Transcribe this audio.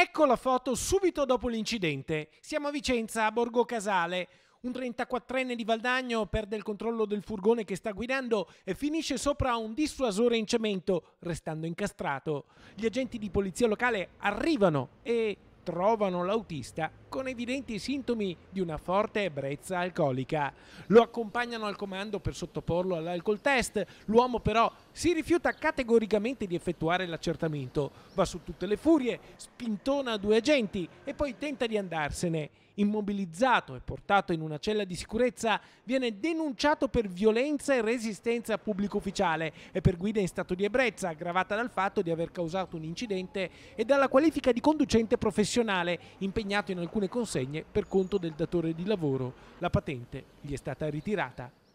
Ecco la foto subito dopo l'incidente. Siamo a Vicenza, a Borgo Casale. Un 34enne di Valdagno perde il controllo del furgone che sta guidando e finisce sopra un dissuasore in cemento, restando incastrato. Gli agenti di polizia locale arrivano e trovano l'autista con evidenti sintomi di una forte ebbrezza alcolica. Lo accompagnano al comando per sottoporlo all'alcol test. L'uomo però si rifiuta categoricamente di effettuare l'accertamento, va su tutte le furie, spintona due agenti e poi tenta di andarsene. Immobilizzato e portato in una cella di sicurezza, viene denunciato per violenza e resistenza a pubblico ufficiale e per guida in stato di ebbrezza, aggravata dal fatto di aver causato un incidente e dalla qualifica di conducente professionale, impegnato in alcune consegne per conto del datore di lavoro. La patente gli è stata ritirata.